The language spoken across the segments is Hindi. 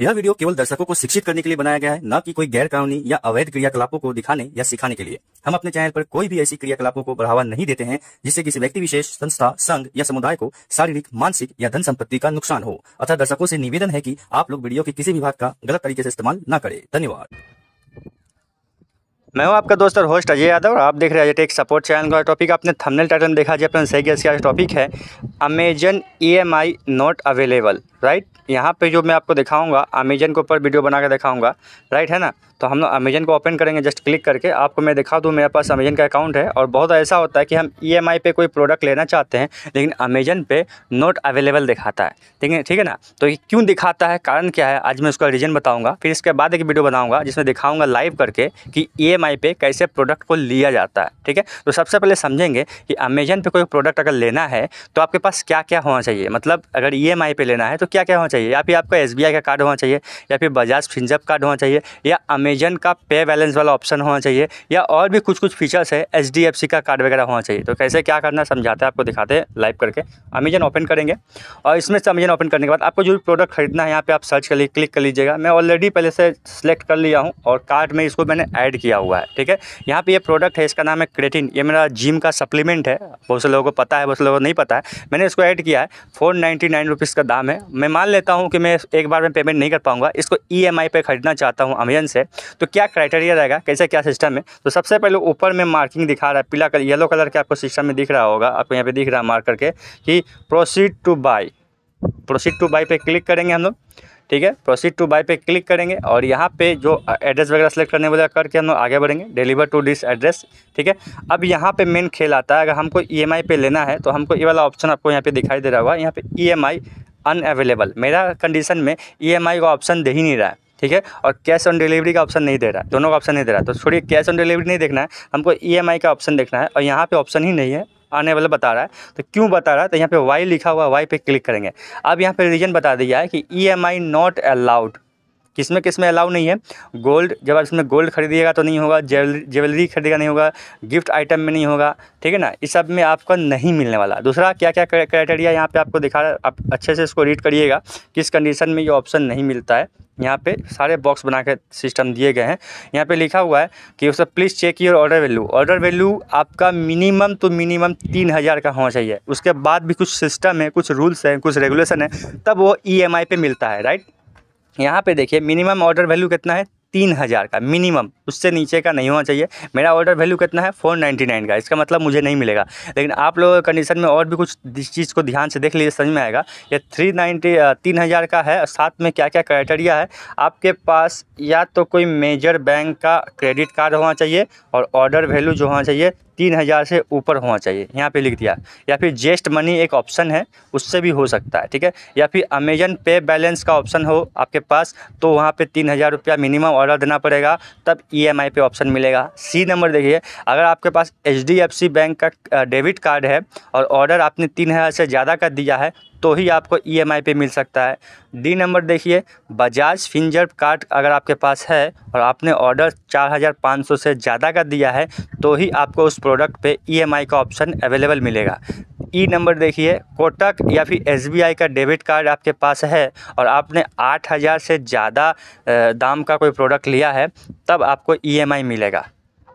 यह वीडियो केवल दर्शकों को शिक्षित करने के लिए बनाया गया है न कि कोई गैर कानूनी या अवैध क्रियाकलापों को दिखाने या सिखाने के लिए हम अपने चैनल पर कोई भी ऐसी क्रियाकलापों को बढ़ावा नहीं देते हैं जिससे किसी व्यक्ति विशेष संस्था संघ या समुदाय को शारीरिक मानसिक या धन संपत्ति का नुकसान हो अतः दर्शकों से निवेदन है की आप लोग वीडियो के किसी भी भाग का गलत तरीके ऐसी इस्तेमाल न करें धन्यवाद मैं हूं आपका दोस्त और होस्ट अजय यादव और आप देख रहे हैं अजय टेक सपोर्ट चैनल का टॉपिक आपने थंबनेल टाइटल में देखा जी अपना सही गैस का टॉपिक है Amazon EMI not available right यहाँ पे जो मैं आपको दिखाऊंगा अमेजन के ऊपर वीडियो बना के दिखाऊंगा राइट है ना तो हम लोग अमेजन को ओपन करेंगे जस्ट क्लिक करके आपको मैं दिखा दूँ मेरे पास अमेजन का अकाउंट है और बहुत ऐसा होता है कि हम ई एम आई पे कोई प्रोडक्ट लेना चाहते हैं लेकिन अमेजन पे नॉट अवेलेबल दिखाता है ठीक है ठीक है ना तो ये क्यों दिखाता है कारण क्या है आज मैं उसका रीज़न बताऊँगा फिर इसके बाद एक वीडियो बनाऊँगा जिसमें दिखाऊँगा लाइव करके कि ई e एम ई पे कैसे प्रोडक्ट को लिया जाता है ठीक है तो सबसे पहले समझेंगे कि अमेजन पे कोई प्रोडक्ट अगर लेना है तो आपके पास क्या क्या होना चाहिए मतलब अगर ई एम आई पे लेना है तो क्या क्या होना चाहिए या फिर आपका एस बी आई का कार्ड होना चाहिए या फिर बजाज फिंजप कार्ड होना चाहिए या अमेजन का पे बैलेंस वाला ऑप्शन होना चाहिए या और भी कुछ कुछ फीचर्स है एच डी एफ सी का कार्ड वगैरह होना चाहिए तो कैसे क्या करना समझाते हैं आपको दिखाते हैं लाइव करके अमेजन ओपन करेंगे और इसमें से अमेजन ओपन करने के बाद आपको जो भी प्रोडक्ट खरीदना है यहाँ पर आप सर्च कर लिए क्लिक कर लीजिएगा मैं ऑलरेडी पहले से सेलेक्ट कर लिया हूँ और कार्ड में इसको मैंने ऐड किया हुआ है हुआ है ठीक है यहाँ पे ये प्रोडक्ट है इसका नाम है क्रेटिन ये मेरा जिम का सप्लीमेंट है बहुत से लोगों को पता है बहुत से लोगों को नहीं पता है मैंने इसको ऐड किया है फोर नाइन्टी नाइन रुपीज़ का दाम है मैं मान लेता हूँ कि मैं एक बार में पेमेंट नहीं कर पाऊँगा इसको ई एम आई पर खरीदना चाहता हूँ अमेजन से तो क्या क्राइटेरिया रहेगा कैसे क्या सिस्टम है तो सबसे पहले ऊपर में मार्किंग दिखा रहा है पीला कलर येलो कलर के आपको सिस्टम में दिख रहा होगा आपको यहाँ पे दिख रहा है मार्क करके कि proceed to buy proceed to buy पे क्लिक करेंगे हम लोग ठीक है प्रोसीड टू बाय पे क्लिक करेंगे और यहाँ पे जो एड्रेस वगैरह सेलेक्ट करने वाला करके हम आगे बढ़ेंगे डिलीवर टू दिस एड्रेस ठीक है अब यहाँ पे मेन खेल आता है अगर हमको ई e पे लेना है तो हमको ये वाला ऑप्शन आपको यहाँ पे दिखाई दे रहा होगा यहाँ पे ई e अनअवेलेबल मेरा कंडीशन में ई e का ऑप्शन दे ही नहीं रहा है ठीक है और कैश ऑन डिलीवरी का ऑप्शन नहीं दे रहा है दोनों का ऑप्शन नहीं दे रहा है तो छोड़िए कैश ऑन डिलीवरी नहीं देखना है हमको ई का ऑप्शन देखना है और यहाँ पर ऑप्शन ही नहीं है आने वाला बता रहा है तो क्यों बता रहा है तो यहाँ पे वाई लिखा हुआ है वाई पे क्लिक करेंगे अब यहाँ पे रीजन बता दिया है कि E M I not allowed किस में किस में अलाउ नहीं है गोल्ड जब आप इसमें गोल्ड खरीदिएगा तो नहीं होगा ज्वेलरी ज्वेलरी खरीदेगा नहीं होगा गिफ्ट आइटम में नहीं होगा ठीक है ना इस सब में आपको नहीं मिलने वाला दूसरा क्या क्या क्राइटेरिया यहाँ पे आपको दिखा आप अच्छे से इसको रीड करिएगा किस कंडीशन में ये ऑप्शन नहीं मिलता है यहाँ पे सारे बॉक्स बना के सिस्टम दिए गए हैं यहाँ पे लिखा हुआ है कि उसमें please check your order value order value आपका मिनिमम तो मिनिमम तीन हज़ार का होना चाहिए उसके बाद भी कुछ सिस्टम है कुछ रूल्स हैं कुछ रेगुलेशन है तब वो ई e पे मिलता है राइट यहाँ पे देखिए मिनिमम ऑर्डर वैल्यू कितना है तीन हज़ार का मिनिमम उससे नीचे का नहीं होना चाहिए मेरा ऑर्डर वैल्यू कितना है फोर नाइन्टी नाइन का इसका मतलब मुझे नहीं मिलेगा लेकिन आप लोगों कंडीशन में और भी कुछ इस चीज़ को ध्यान से देख लीजिए समझ में आएगा ये थ्री नाइन्टी तीन हज़ार का है साथ में क्या क्या क्राइटेरिया है आपके पास या तो कोई मेजर बैंक का क्रेडिट कार्ड होना चाहिए और ऑर्डर वैल्यू जो होना चाहिए तीन हज़ार से ऊपर होना चाहिए यहाँ पे लिख दिया या फिर जेस्ट मनी एक ऑप्शन है उससे भी हो सकता है ठीक है या फिर अमेजन पे बैलेंस का ऑप्शन हो आपके पास तो वहाँ पे तीन हज़ार रुपया मिनिमम ऑर्डर देना पड़ेगा तब ईएमआई e पे ऑप्शन मिलेगा सी नंबर देखिए अगर आपके पास एचडीएफसी बैंक का डेबिट कार्ड है और ऑर्डर आपने तीन हज़ार से ज़्यादा का दिया है तो ही आपको ईएमआई e पे मिल सकता है डी नंबर देखिए बजाज फिंजर कार्ड अगर आपके पास है और आपने ऑर्डर सौ से ज़्यादा का दिया है तो ही आपको उस प्रोडक्ट एम आई का ऑप्शन अवेलेबल मिलेगा ई नंबर देखिए कोटक या फिर एस का डेबिट कार्ड आपके पास है और आपने आठ हज़ार से ज़्यादा दाम का कोई प्रोडक्ट लिया है तब आपको ई मिलेगा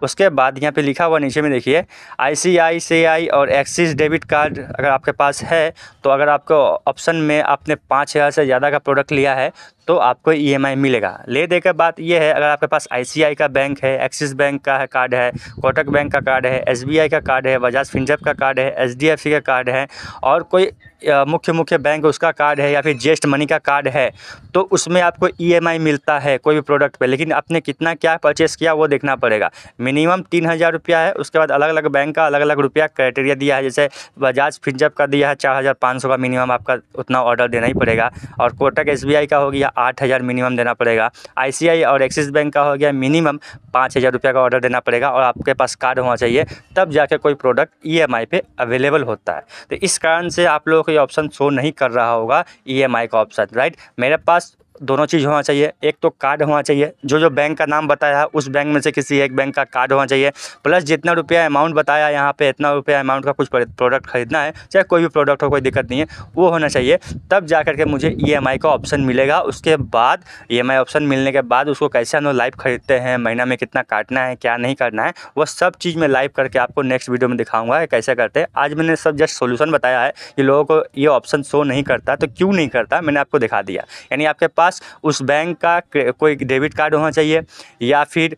उसके बाद यहाँ पे लिखा हुआ नीचे में देखिए आई और एक्सिस डेबिट कार्ड अगर आपके पास है तो अगर आपको ऑप्शन में आपने पाँच हज़ार से ज़्यादा का प्रोडक्ट लिया है तो आपको ईएमआई e मिलेगा ले दे का बात यह है अगर आपके पास आईसीआई का बैंक है एक्सिस बैंक का है कार्ड है कोटक बैंक का कार्ड है एसबीआई का कार्ड है बजाज फिंजप का कार्ड है एच का कार्ड है और कोई मुख्य मुख्य बैंक उसका कार्ड है या फिर जेस्ट मनी का कार्ड है तो उसमें आपको ईएमआई e मिलता है कोई भी प्रोडक्ट पे लेकिन आपने कितना क्या परचेस किया वो देखना पड़ेगा मिनिमम तीन हज़ार रुपया है उसके बाद अलग अलग बैंक का अलग अलग रुपया क्राइटेरिया दिया है जैसे बजाज फिंजप का दिया है चार हज़ार पाँच सौ का मिनिमम आपका उतना ऑर्डर देना ही पड़ेगा और कोटक एस का हो गया आठ हज़ार मिनिमम देना पड़ेगा आई और एक्सिस बैंक का हो गया मिनिमम पाँच हज़ार रुपये का ऑर्डर देना पड़ेगा और आपके पास कार्ड होना चाहिए तब जाके कोई प्रोडक्ट ई एम पे अवेलेबल होता है तो इस कारण से आप लोगों को कोई ऑप्शन शो नहीं कर रहा होगा ई e का ऑप्शन राइट मेरे पास दोनों चीज़ होना चाहिए एक तो कार्ड होना चाहिए जो जो बैंक का नाम बताया है उस बैंक में से किसी एक बैंक का कार्ड होना चाहिए प्लस जितना रुपया अमाउंट बताया यहाँ पे इतना रुपया अमाउंट का कुछ प्रोडक्ट खरीदना है चाहे कोई भी प्रोडक्ट हो कोई दिक्कत नहीं है वो होना चाहिए तब जा करके मुझे ई e का ऑप्शन मिलेगा उसके बाद ई e ऑप्शन मिलने के बाद उसको कैसे हम लोग लाइव खरीदते हैं महीना में कितना काटना है क्या नहीं करना है वह सब चीज़ मैं लाइव करके आपको नेक्स्ट वीडियो में दिखाऊँगा कैसे करते हैं आज मैंने सब जस्ट सोल्यूशन बताया है कि लोगों को ये ऑप्शन शो नहीं करता तो क्यों नहीं करता मैंने आपको दिखा दिया यानी आपके पास पास उस बैंक का कोई डेबिट कार्ड होना चाहिए या फिर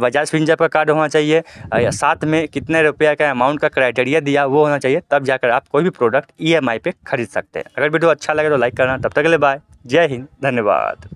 बजाज फिंजर का कार्ड होना चाहिए या साथ में कितने रुपया का अमाउंट का क्राइटेरिया दिया वो होना चाहिए तब जाकर आप कोई भी प्रोडक्ट ई e एम खरीद सकते हैं अगर वीडियो अच्छा लगे तो लाइक करना तब तक के लिए बाय जय हिंद धन्यवाद